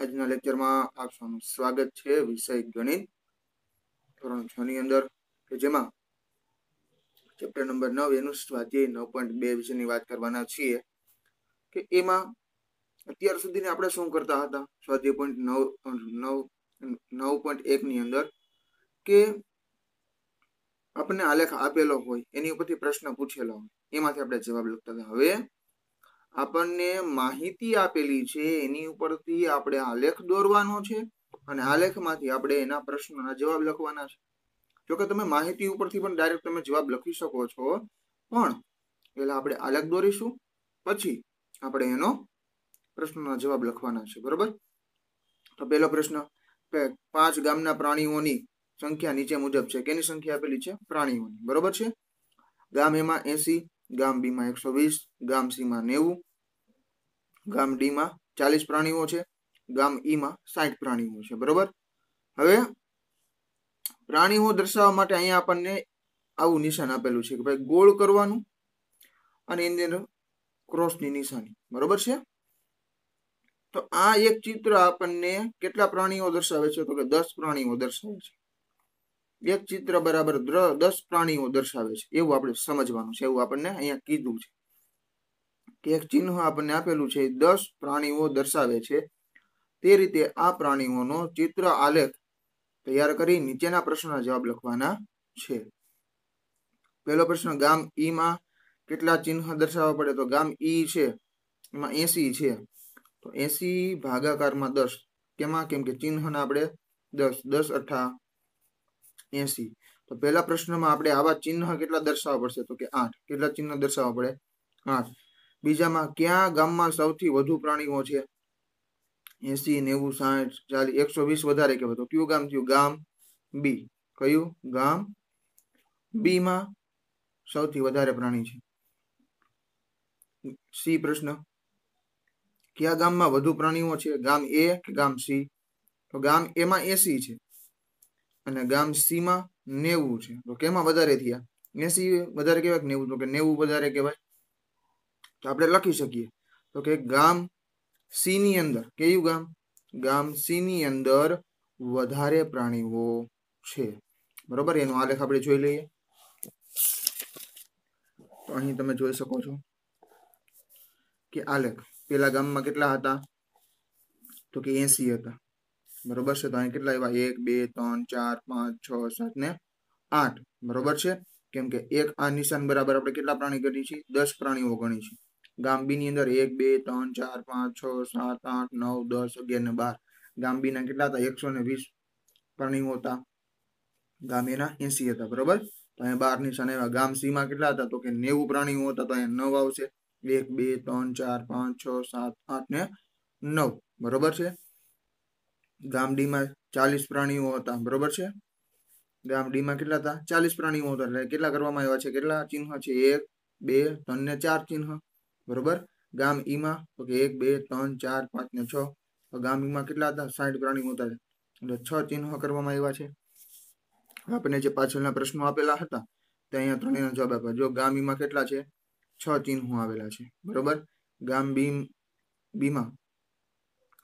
આજના લેક્ચરમાં આપ સૌનું સ્વાગત છે વિષય ગણિત ધોરણ છ ની અંદર કે જેમાં ચેપ્ટર નંબર નવ એનું સ્વાધ્યાય નવ પોઈન્ટ બે વિશેની વાત કરવાના છીએ કે એમાં અત્યાર સુધીને આપણે શું કરતા હતા સ્વાધ્યાય પોઈન્ટ નવ નવ નવ પોઈન્ટ ની અંદર કે આપણને આલેખ આપેલો હોય એની ઉપરથી પ્રશ્ન પૂછેલો હોય એમાંથી આપણે જવાબ લખતા હતા હવે આપણને માહિતી આપેલી છે એની ઉપરથી આપણે આલેખ દોરવાનો છે અને આલેખમાંથી આપણે એના પ્રશ્નોના જવાબ લખવાના છે જોકે તમે માહિતી ઉપરથી પણ ડાયરેક્ટ તમે જવાબ લખી શકો છો પણ પહેલાં આપણે આલેખ દોરીશું પછી આપણે એનો પ્રશ્નોના જવાબ લખવાના છે બરોબર તો પહેલો પ્રશ્ન પાંચ ગામના પ્રાણીઓની સંખ્યા નીચે મુજબ છે કેની સંખ્યા આપેલી છે પ્રાણીઓની બરોબર છે ગામ એમાં એસી ગામ બીમાં એકસો વીસ ગામ સીમાં નેવું ગામ ડીમાં ચાલીસ પ્રાણીઓ છે ગામ ઈમાં સાઠ પ્રાણીઓ છે બરોબર હવે પ્રાણીઓ દર્શાવવા માટે અહીંયા આપણને આવું નિશાન આપેલું છે કે ભાઈ ગોળ કરવાનું અને એની અંદર ક્રોસની નિશાની બરોબર છે તો આ એક ચિત્ર આપણને કેટલા પ્રાણીઓ દર્શાવે છે તો કે દસ પ્રાણીઓ દર્શાવે છે એક ચિત્ર બરાબર દસ પ્રાણીઓ દર્શાવે છે એવું આપણે સમજવાનું છે એવું આપણને અહીંયા કીધું છે કે એક ચિહ્ન આપણને આપેલું છે દસ પ્રાણીઓ દર્શાવે છે તે રીતે આ પ્રાણીઓનો ચિત્ર આલેખ તૈયાર કરી નીચેના પ્રશ્નના જવાબ લખવાના છે પહેલો પ્રશ્ન ગામ ઈ માં કેટલા ચિહ્ન દર્શાવવા પડે તો ગામ ઈ છે એમાં એસી છે તો એસી ભાગાકારમાં દસ કેમાં કેમ કે ચિહ્ન આપણે દસ દસ અઠા એસી તો પહેલા પ્રશ્નમાં આપણે આવા ચિહ્ન કેટલા દર્શાવવા પડશે તો કે આઠ કેટલા ચિહ્ન દર્શાવવા પડે આઠ બીજામાં ક્યાં ગામમાં સૌથી વધુ પ્રાણીઓ છે એસી નેવું સાઠ ચાલીસ એકસો વીસ વધારે કહેવાય તો કયું ગામ થયું ગામ બી કયું ગામ બી માં સૌથી વધારે પ્રાણી છે સી પ્રશ્ન કયા ગામમાં વધુ પ્રાણીઓ છે ગામ એ કે ગામ સી તો ગામ એમાં એસી છે અને ગામ સીમાં નેવું છે તો કેમાં વધારે થયા એસી વધારે કહેવાય નેવું તો કે નેવું વધારે કહેવાય તો આપણે લખી શકીએ તો કે ગામ સીની અંદર કેયું ગામ ગામ સીની અંદર વધારે પ્રાણીઓ છે બરોબર એનો આલેખ આપણે જોઈ લઈએ તો અહીં તમે જોઈ શકો છો કે આલેખ પેલા ગામમાં કેટલા હતા તો કે એસી હતા બરોબર છે તો અહીં કેટલા આવ્યા એક બે ત્રણ ચાર પાંચ છ સાત ને આઠ બરોબર છે કેમ કે એક આ નિશાન બરાબર આપણે કેટલા પ્રાણી ગણી છે દસ પ્રાણીઓ ગણી છે ગામ ની અંદર એક બે ત્રણ ચાર પાંચ છ સાત આઠ નવ દસ અગિયાર ને બાર ગામ કેટલા હતા એકસો ને વીસ પ્રાણીઓ હતા ગામ એના એસી હતા બરોબર તો અહીંયા બાર નિશાન આવ્યા ગામ સીમાં કેટલા હતા તો કે નેવું પ્રાણીઓ હતા તો અહીંયા નવ આવશે એક બે ત્રણ ચાર પાંચ છ સાત આઠ ને નવ બરોબર છે ગામડીમાં ચાલીસ પ્રાણીઓ હતા બરોબર છે ગામડીમાં કેટલા હતા ચાલીસ પ્રાણીઓ હતા એટલે કેટલા કરવામાં આવ્યા છે કેટલા ચિહ્ન છે એક બે ત્રણ ને ચાર ચિહ્ન બરોબર ગામ ઈમાં તો કે એક બે ત્રણ ચાર પાંચ ને છ ગામ ઈમાં કેટલા હતા સાઠ પ્રાણીઓ હતા એટલે છ ચિહ્ન કરવામાં આવ્યા છે આપણે જે પાછળના પ્રશ્નો આપેલા હતા તે અહીંયા ત્રણેયનો જવાબ આપ્યો જો ગામ ઈમાં કેટલા છે છ ચિહ્નો આવેલા છે બરોબર ગામ બીમ બીમાં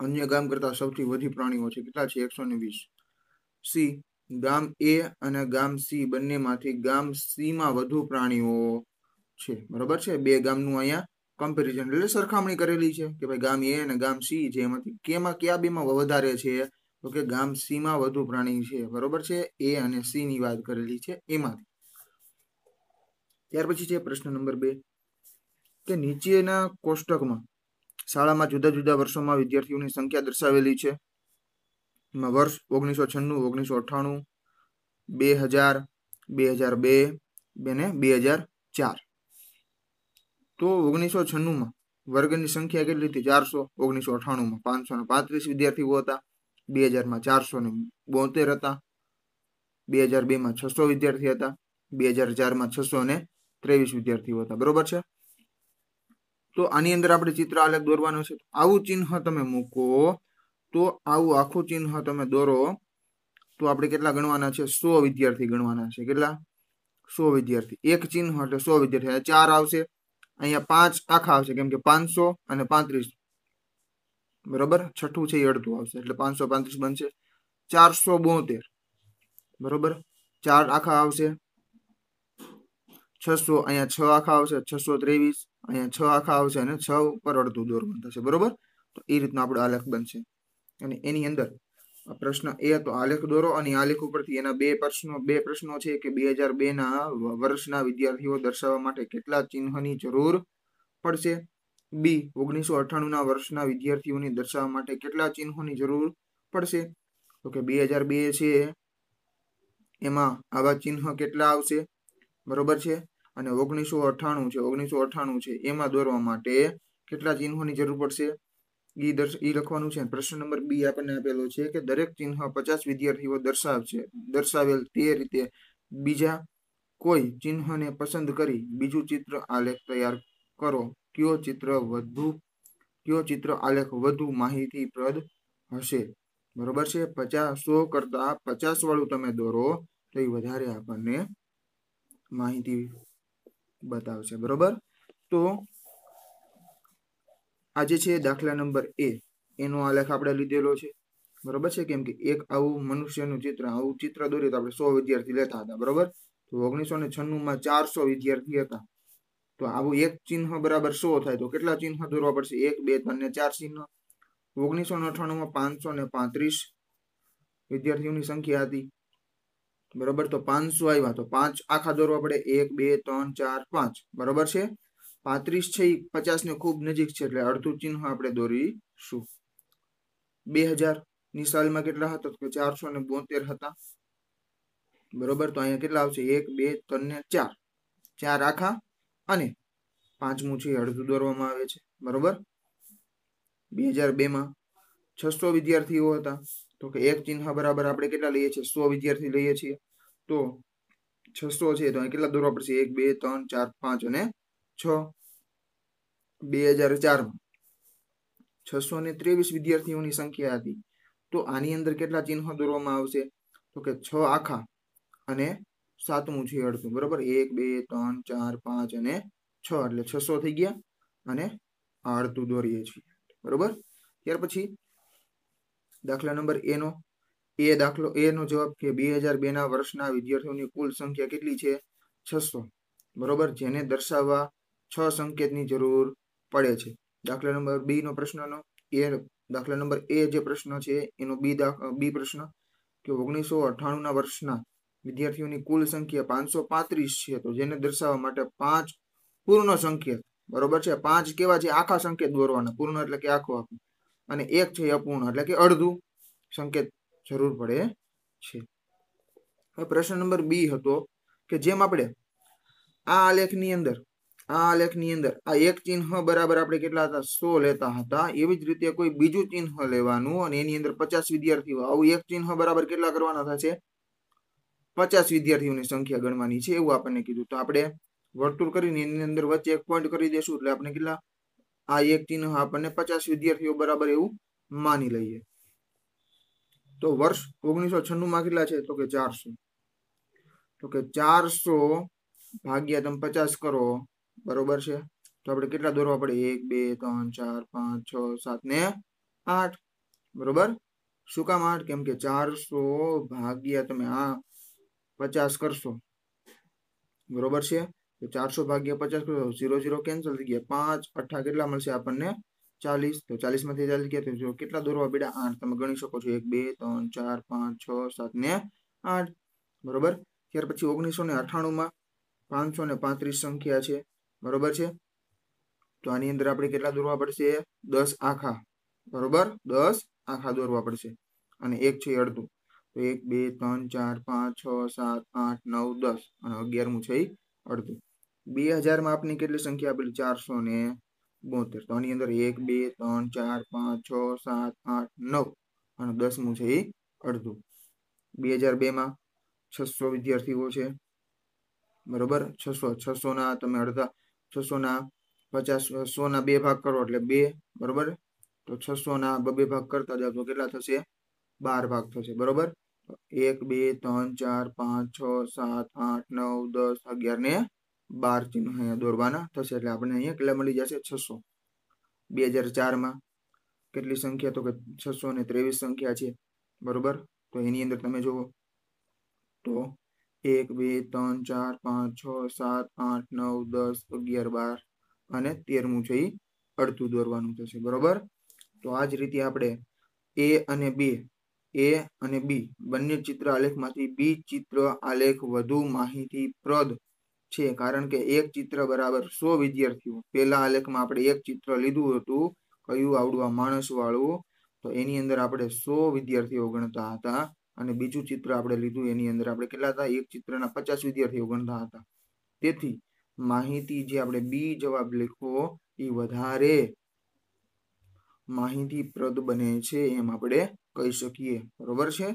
અન્ય ગામ કરતાં સૌથી વધુ પ્રાણીઓ છે કેટલા છે એકસો ને વીસ સી ગામ એ અને ગામ સી બંનેમાંથી ગામ સીમાં વધુ પ્રાણીઓ છે બરાબર છે બે ગામનું અહીંયા કમ્પેરિઝન એટલે સરખામણી કરેલી છે કે ભાઈ ગામ એ અને ગામ સી છે એમાંથી કેમાં કયા બેમાં વધારે છે તો કે ગામ સીમાં વધુ પ્રાણી છે બરોબર છે એ અને સી ની વાત કરેલી છે એમાંથી ત્યાર પછી છે પ્રશ્ન નંબર બે કે નીચેના કોષ્ટકમાં શાળામાં જુદા જુદા વર્ષોમાં વિદ્યાર્થીઓની સંખ્યા દર્શાવેલી છે એમાં વર્ષ ઓગણીસો છન્નું ઓગણીસો અઠ્ઠાણું બે હજાર બે હજાર બે બે ને બે હજાર ચાર તો ઓગણીસો છન્નુંમાં વર્ગની સંખ્યા કેટલી હતી ચારસો ઓગણીસો અઠ્ઠાણુંમાં પાંચસો ને પાંત્રીસ વિદ્યાર્થીઓ હતા બે હજારમાં ચારસો ને બોતેર હતા બે હજાર બેમાં છસો વિદ્યાર્થી હતા બે હજાર ચારમાં છસો ને ત્રેવીસ વિદ્યાર્થીઓ હતા બરોબર છે તો આની અંદર આપણે ચિત્ર આલેખ દોરવાનો છે આવું ચિહ્ન તમે મૂકો તો આવું આખું ચિહ્ન તમે દોરો તો આપણે કેટલા ગણવાના છે સો વિદ્યાર્થી ગણવાના છે કેટલા સો વિદ્યાર્થી એક ચિહ્ન એટલે સો વિદ્યાર્થી ચાર આવશે અહીંયા પાંચ આખા આવશે કેમ કે પાંચસો અને પાંત્રીસ બરોબર છઠ્ઠું છે એ અડધું આવશે એટલે પાંચસો પાંત્રીસ બનશે ચારસો બોતેર બરોબર ચાર આખા આવશે છસો અહીંયા છ આખા આવશે છસો ત્રેવીસ અહીંયા છ આખા આવશે અને છ ઉપર અડધું દોરવાનું થશે બરોબર તો એ રીતનો આપણો આલેખ બનશે અને એની અંદર પ્રશ્ન એ હતો આલેખ દોરો અને આલેખ ઉપરથી એના બે પ્રશ્નો બે પ્રશ્નો છે કે બે હજાર બે ના વર્ષના વિદ્યાર્થીઓ દર્શાવવા માટે કેટલા ચિહ્નની જરૂર પડશે બી ઓગણીસો અઠ્ઠાણું ના વર્ષના વિદ્યાર્થીઓને દર્શાવવા માટે કેટલા ચિહ્નોની જરૂર પડશે તો કે બે હજાર બે છે એમાં આવા ચિહ્ન કેટલા આવશે બરોબર છે અને ઓગણીસો અઠ્ઠાણું છે ઓગણીસો અઠ્ઠાણું છે એમાં દોરવા માટે કેટલા ચિહ્નોની જરૂર પડશે ઈ દર્શ ઈ લખવાનું છે પ્રશ્ન નંબર બી આપણને આપેલો છે કે દરેક ચિહ્ન પચાસ વિદ્યાર્થીઓ દર્શાવશે દર્શાવેલ તે રીતે બીજા કોઈ ચિહ્નને પસંદ કરી બીજું ચિત્ર આલેખ તૈયાર કરો કયો ચિત્ર વધુ કયો ચિત્ર આલેખ વધુ માહિતીપ્રદ હશે બરોબર છે પચાસ સો કરતા પચાસ વાળું તમે દોરો તો એ વધારે આપણને માહિતી બતાવશે બરોબર તો આજે છે દાખલા નંબર એ એનો આલેખ આપણે લીધેલો છે બરોબર છે કેમ કે એક આવું મનુષ્યનું ચિત્ર આવું ચિત્ર દોર્યું તો આપણે સો વિદ્યાર્થી લેતા હતા બરોબર તો ઓગણીસો ને છન્નુંમાં ચારસો વિદ્યાર્થી હતા તો આવું એક ચિહ્ન બરાબર સો થાય તો કેટલા ચિહ્ન દોરવા પડશે એક બે ત્રણ ને ચાર ચિહ્ન ઓગણીસો ને અઠાણુંમાં પાંચસો ને પાંત્રીસ વિદ્યાર્થીઓની સંખ્યા હતી બરોબર તો પાંચસો આવ્યા તો પાંચ આખા દોરવા પડે એક બે ત્રણ ચાર પાંચ બરોબર છે પાંત્રીસ છે પચાસ ને ખૂબ નજીક છે એટલે અડધું ચિહ્ન આપણે દોરીશું બે હજાર ની સાલમાં કેટલા હતા તો ચારસો ને બોતેર હતા બરોબર તો અહીંયા કેટલા આવશે એક બે ત્રણ ને ચાર ચાર આખા અને પાંચમું છે અડધું દોરવામાં આવે છે બરોબર બે હજાર બેમાં છસો વિદ્યાર્થીઓ હતા તો કે એક ચિહ્ન બરાબર આપણે કેટલા લઈએ છીએ સો વિદ્યાર્થી લઈએ છીએ તો છસો છે તો અહીં કેટલા દોરવા પડશે એક બે ત્રણ ચાર પાંચ અને છ બે હજાર ચારમાં છસો ને ત્રેવીસ વિદ્યાર્થીઓની સંખ્યા હતી તો આની અંદર કેટલા ચિહ્નો દોરવામાં આવશે તો કે છ આખા અને સાતમું છે અડધું બરાબર એક બે ત્રણ ચાર પાંચ અને છ એટલે છસો થઈ ગયા અને આ અડધું દોરીએ છીએ બરાબર ત્યાર પછી દાખલા નંબર એનો એ દાખલો એનો જવાબ કે બે હજાર બેના વર્ષના વિદ્યાર્થીઓની કુલ સંખ્યા કેટલી છે છસો બરોબર જેને દર્શાવવા છ સંકેતની જરૂર પડે છે દાખલા નંબર બીનો પ્રશ્નનો એ દાખલા નંબર એ જે પ્રશ્ન છે એનો બી બી પ્રશ્ન કે ઓગણીસો ના વર્ષના વિદ્યાર્થીઓની કુલ સંખ્યા પાંચસો પાંત્રીસ છે તો જેને દર્શાવવા માટે પાંચ પૂર્ણ સંકેત બરોબર છે પાંચ કેવા છે આખા સંકેત દોરવાના પૂર્ણ એટલે કે આખો આખું અને એક છે અપૂર્ણ એટલે કે અડધું સંકેત જરૂર પડે છે હવે પ્રશ્ન નંબર બી હતો કે જેમ આપણે આ આલેખની અંદર આ આલેખની અંદર આ એક ચિહ્ન બરાબર આપણે કેટલા હતા સો લેતા હતા એવી જ રીતે કોઈ બીજું ચિહ્ન લેવાનું અને એની અંદર પચાસ વિદ્યાર્થીઓ આવું એક ચિહ્ન બરાબર કેટલા કરવાના થશે પચાસ વિદ્યાર્થીઓની સંખ્યા ગણવાની છે એવું આપણને કીધું તો આપણે વર્તુળ કરીને એની અંદર વચ્ચે એક પોઈન્ટ કરી દેશું એટલે આપણે કેટલા આ એક ચિહ્ન આપણને પચાસ વિદ્યાર્થીઓ બરાબર એવું માની લઈએ તો વર્ષ ઓગણીસો છન્નુંમાં કેટલા છે તો કે ચારસો તો કે ચારસો ભાગ્યા તમે પચાસ કરો બરોબર છે તો આપણે કેટલા દોરવા પડે એક બે ત્રણ ચાર પાંચ છ સાત ને આઠ બરોબર શું કામ આઠ કેમ કે ચારસો ભાગ્યા તમે આ પચાસ કરશો બરોબર છે તો ચારસો ભાગ્યા પચાસ કરો ઝીરો ઝીરો કેન્સલ થઈ ગયા પાંચ અઠા કેટલા મળશે આપણને ચાલીસ તો ચાલીસમાંથી ચાલીસ ગયા તો કેટલા દોરવા બેડા આઠ તમે ગણી શકો છો એક બે ત્રણ ચાર પાંચ છ સાત ને આઠ બરોબર ત્યાર પછી ઓગણીસો ને અઠાણુંમાં પાંચસો ને પાંત્રીસ સંખ્યા છે બરોબર છે તો આની અંદર આપણે કેટલા દોરવા પડશે દસ આખા બરોબર દસ આખા દોરવા પડશે અને એક છે અડધું તો એક બે ત્રણ ચાર પાંચ છ સાત આઠ નવ દસ અને અગિયારમું છે એ અડધું બે હજારમાં આપની કેટલી સંખ્યા આપેલી ચારસો ને બોતેર તો આની અંદર એક બે ત્રણ ચાર પાંચ છ સાત આઠ નવ અને દસમું છે એ અડધું બે હજાર બેમાં છસો વિદ્યાર્થીઓ છે બરોબર છસો છસોના તમે અડધા છસોના પચાસ સોના બે ભાગ કરો એટલે બે બરોબર તો છસોના બબે ભાગ કરતા જાવ તો કેટલા થશે બાર ભાગ થશે બરોબર એક બે ત્રણ ચાર પાંચ છ સાત આઠ નવ દસ અગિયાર ને બાર ચિહ્નો અહીંયા દોરવાના થશે એટલે આપણે અહીંયા કેટલા મળી જશે છસો બે હજાર ચારમાં કેટલી સંખ્યા તો કે છસો ને ત્રેવીસ સંખ્યા છે બરોબર તો એની અંદર તમે જુઓ તો એક બે ત્રણ ચાર પાંચ છ સાત આઠ નવ દસ અગિયાર બાર અને તેરમું છે એ અડધું દોરવાનું થશે બરોબર તો આ જ રીતે આપણે એ અને બે એ અને બી બંને ચિત્ર આલેખમાંથી બી ચિત્ર આલેખ વધુ માહિતીપ્રદ છે કારણ કે એક ચિત્ર બરાબર સો વિદ્યાર્થીઓ પહેલા આલેખમાં આપણે એક ચિત્ર લીધું હતું કયું આવડું આ માણસ વાળું તો એની અંદર આપણે સો વિદ્યાર્થીઓ ગણતા હતા અને બીજું ચિત્ર આપણે લીધું એની અંદર આપણે કેટલા હતા એક ચિત્રના પચાસ વિદ્યાર્થીઓ ગણતા હતા તેથી માહિતી જે આપણે બી જવાબ લખવો એ વધારે માહિતીપ્રદ બને છે એમ આપણે કહી શકીએ બરોબર છે